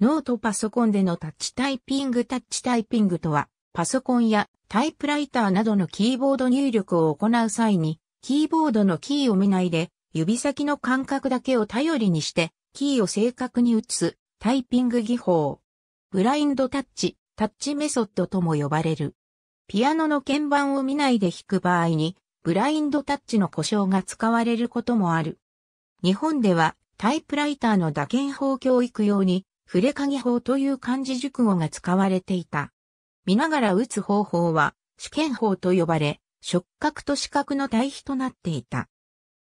ノートパソコンでのタッチタイピングタッチタイピングとは、パソコンやタイプライターなどのキーボード入力を行う際に、キーボードのキーを見ないで、指先の感覚だけを頼りにして、キーを正確に打つタイピング技法。ブラインドタッチ、タッチメソッドとも呼ばれる。ピアノの鍵盤を見ないで弾く場合に、ブラインドタッチの故障が使われることもある。日本では、タイプライターの打鍵法教育用に、触れ鍵法という漢字熟語が使われていた。見ながら打つ方法は、試験法と呼ばれ、触覚と視覚の対比となっていた。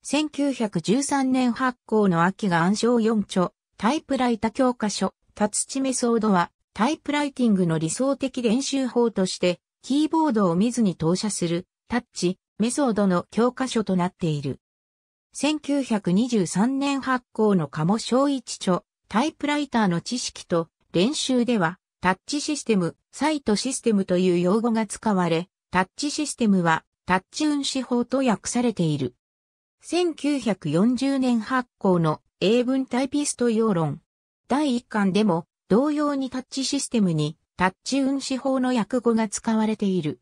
1913年発行の秋が暗証4著、タイプライタ教科書、タツチメソードは、タイプライティングの理想的練習法として、キーボードを見ずに投射する、タッチ、メソードの教科書となっている。1923年発行の鴨小一著、タイプライターの知識と練習では、タッチシステム、サイトシステムという用語が使われ、タッチシステムはタッチ運指法と訳されている。1940年発行の英文タイピスト要論。第1巻でも同様にタッチシステムにタッチ運指法の訳語が使われている。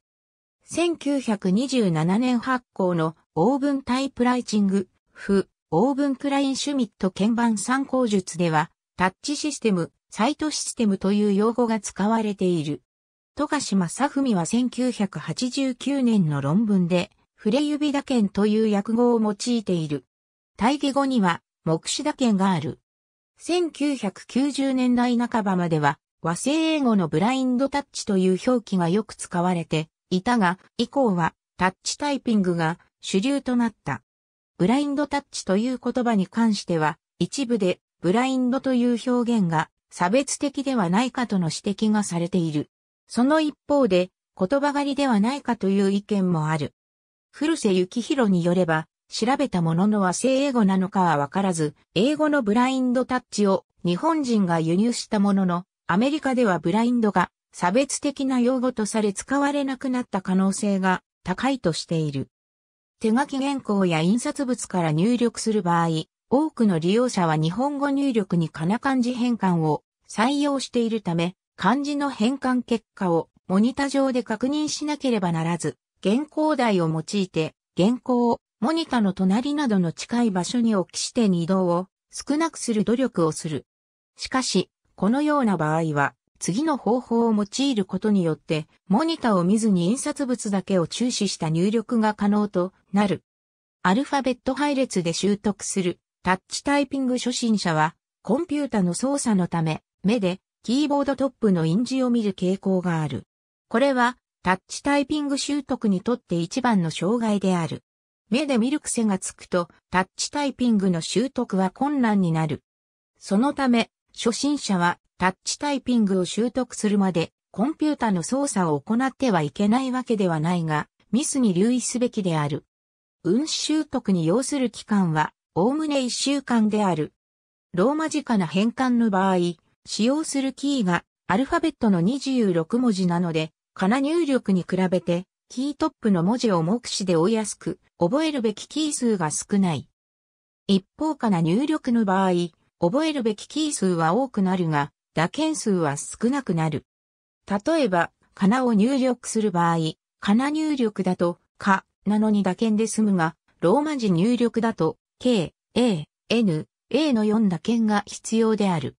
1927年発行のオーブンタイプライチング、フ、オーブンクラインシュミット鍵盤参考術ではタッチシステム、サイトシステムという用語が使われている。賀島正文は1989年の論文で、触れ指打鍵という訳語を用いている。対義語には、目視打鍵がある。1990年代半ばまでは、和製英語のブラインドタッチという表記がよく使われていたが、以降はタッチタイピングが主流となった。ブラインドタッチという言葉に関しては、一部でブラインドという表現が差別的ではないかとの指摘がされている。その一方で、言葉狩りではないかという意見もある。古瀬幸宏によれば、調べたものの和製英語なのかはわからず、英語のブラインドタッチを日本人が輸入したものの、アメリカではブラインドが差別的な用語とされ使われなくなった可能性が高いとしている。手書き原稿や印刷物から入力する場合、多くの利用者は日本語入力にカナ漢字変換を採用しているため、漢字の変換結果をモニタ上で確認しなければならず、原稿台を用いて、原稿をモニタの隣などの近い場所に置きして移動を少なくする努力をする。しかし、このような場合は、次の方法を用いることによって、モニタを見ずに印刷物だけを注視した入力が可能となる。アルファベット配列で習得するタッチタイピング初心者は、コンピュータの操作のため、目で、キーボードトップの印字を見る傾向がある。これは、タッチタイピング習得にとって一番の障害である。目で見る癖がつくと、タッチタイピングの習得は困難になる。そのため、初心者は、タッチタイピングを習得するまで、コンピュータの操作を行ってはいけないわけではないが、ミスに留意すべきである。運指習得に要する期間は、おおむね1週間である。ローマ字化な変換の場合、使用するキーがアルファベットの26文字なので、かな入力に比べて、キートップの文字を目視で追いやすく、覚えるべきキー数が少ない。一方かな入力の場合、覚えるべきキー数は多くなるが、打鍵数は少なくなる。例えば、かなを入力する場合、かな入力だと、かなのに打鍵で済むが、ローマ字入力だと、K、A、N、A の4打鍵が必要である。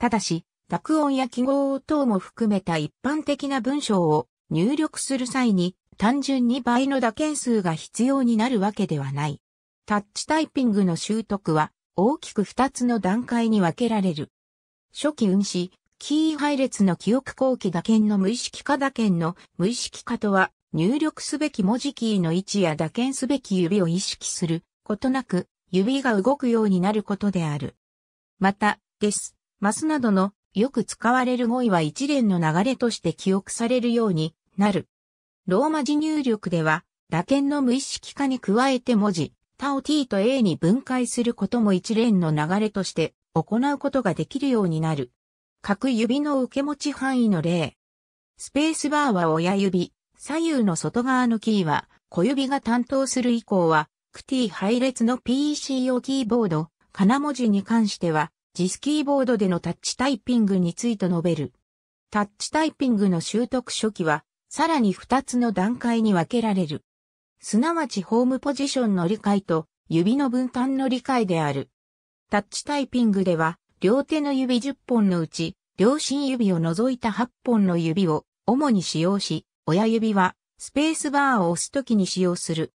ただし、濁音や記号等も含めた一般的な文章を入力する際に単純に倍の打鍵数が必要になるわけではない。タッチタイピングの習得は大きく2つの段階に分けられる。初期運指、キー配列の記憶後期打鍵の無意識化打鍵の無意識化とは入力すべき文字キーの位置や打鍵すべき指を意識することなく指が動くようになることである。また、です、ますなどのよく使われる語彙は一連の流れとして記憶されるようになる。ローマ字入力では、打鍵の無意識化に加えて文字、他を t と a に分解することも一連の流れとして行うことができるようになる。各指の受け持ち範囲の例。スペースバーは親指、左右の外側のキーは小指が担当する以降はクティ配列の PC 用キーボード、金文字に関しては、ジスキーボードでのタッチタイピングについて述べる。タッチタイピングの習得初期は、さらに2つの段階に分けられる。すなわちホームポジションの理解と指の分担の理解である。タッチタイピングでは、両手の指10本のうち、両親指を除いた8本の指を主に使用し、親指はスペースバーを押すときに使用する。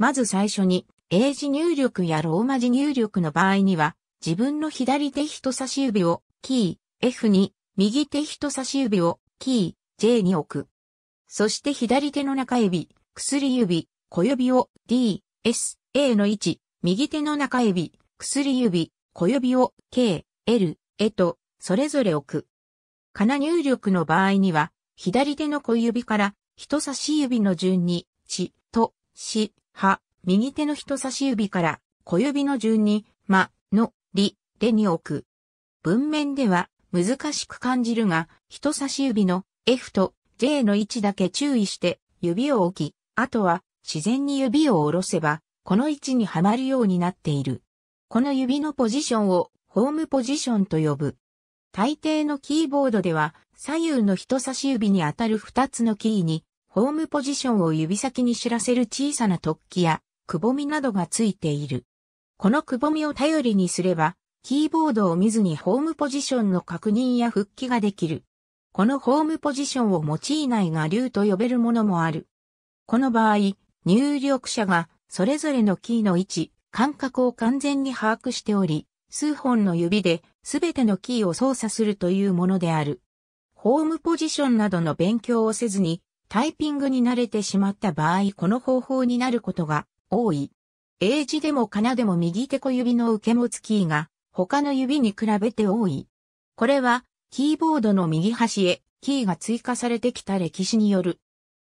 まず最初に、英字入力やローマ字入力の場合には、自分の左手人差し指をキー F に、右手人差し指をキー J に置く。そして左手の中指、薬指、小指を D、S、A の位置、右手の中指、薬指、小指を K、L、E と、それぞれ置く。かな入力の場合には、左手の小指から人差し指の順に、ち、と、し、は、右手の人差し指から小指の順に、ま、の、り、れに置く。文面では難しく感じるが、人差し指の F と J の位置だけ注意して指を置き、あとは自然に指を下ろせば、この位置にはまるようになっている。この指のポジションをホームポジションと呼ぶ。大抵のキーボードでは左右の人差し指に当たる2つのキーにホームポジションを指先に知らせる小さな突起や、くぼみなどがついている。このくぼみを頼りにすれば、キーボードを見ずにホームポジションの確認や復帰ができる。このホームポジションを用いないが、流と呼べるものもある。この場合、入力者がそれぞれのキーの位置、間隔を完全に把握しており、数本の指で全てのキーを操作するというものである。ホームポジションなどの勉強をせずに、タイピングに慣れてしまった場合この方法になることが多い。英字でもかなでも右手小指の受け持つキーが他の指に比べて多い。これはキーボードの右端へキーが追加されてきた歴史による。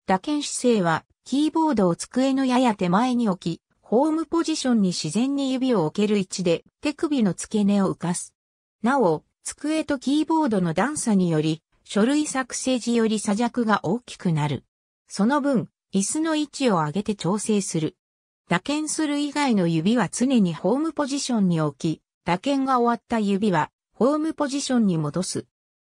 打鍵姿勢はキーボードを机のやや手前に置き、ホームポジションに自然に指を置ける位置で手首の付け根を浮かす。なお、机とキーボードの段差により書類作成時より差弱が大きくなる。その分、椅子の位置を上げて調整する。打鍵する以外の指は常にホームポジションに置き、打鍵が終わった指はホームポジションに戻す。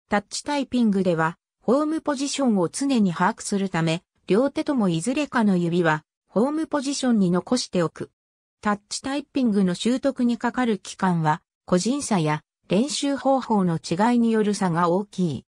タッチタイピングでは、ホームポジションを常に把握するため、両手ともいずれかの指は、ホームポジションに残しておく。タッチタイピングの習得にかかる期間は、個人差や練習方法の違いによる差が大きい。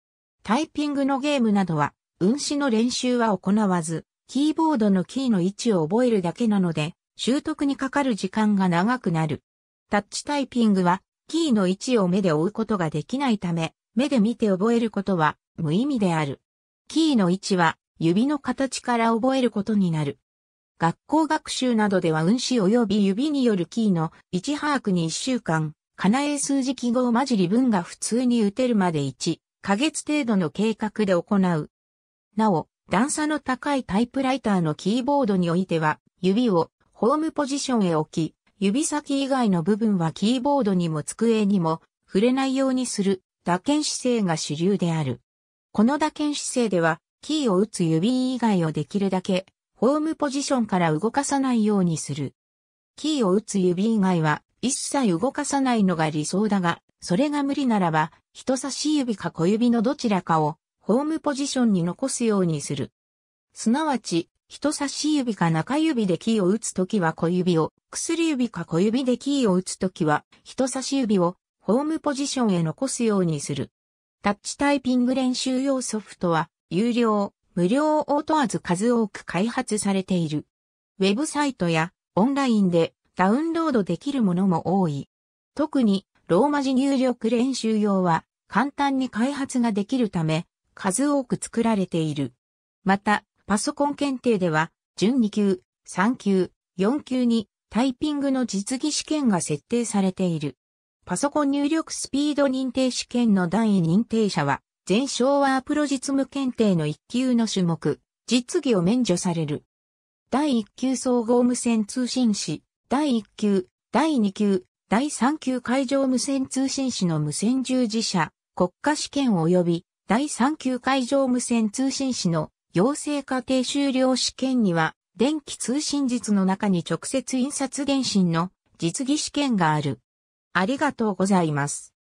タイピングのゲームなどは、運指の練習は行わず、キーボードのキーの位置を覚えるだけなので、習得にかかる時間が長くなる。タッチタイピングは、キーの位置を目で追うことができないため、目で見て覚えることは無意味である。キーの位置は指の形から覚えることになる。学校学習などでは運指及び指によるキーの位置把握に1週間、カナえ数字記号混じり文が普通に打てるまで1、ヶ月程度の計画で行う。なお、段差の高いタイプライターのキーボードにおいては、指をホームポジションへ置き、指先以外の部分はキーボードにも机にも触れないようにする打鍵姿勢が主流である。この打鍵姿勢では、キーを打つ指以外をできるだけ、ホームポジションから動かさないようにする。キーを打つ指以外は、一切動かさないのが理想だが、それが無理ならば、人差し指か小指のどちらかをホームポジションに残すようにする。すなわち、人差し指か中指でキーを打つときは小指を、薬指か小指でキーを打つときは、人差し指をホームポジションへ残すようにする。タッチタイピング練習用ソフトは、有料、無料を問わず数多く開発されている。ウェブサイトやオンラインでダウンロードできるものも多い。特に、ローマ字入力練習用は、簡単に開発ができるため、数多く作られている。また、パソコン検定では、準2級、3級、4級にタイピングの実技試験が設定されている。パソコン入力スピード認定試験の段位認定者は、全昭和プロ実務検定の1級の種目、実技を免除される。第1級総合無線通信士、第1級、第2級、第3級海上無線通信士の無線従事者、国家試験及び第3級海上無線通信士の養成課程修了試験には、電気通信術の中に直接印刷電信の実技試験がある。ありがとうございます。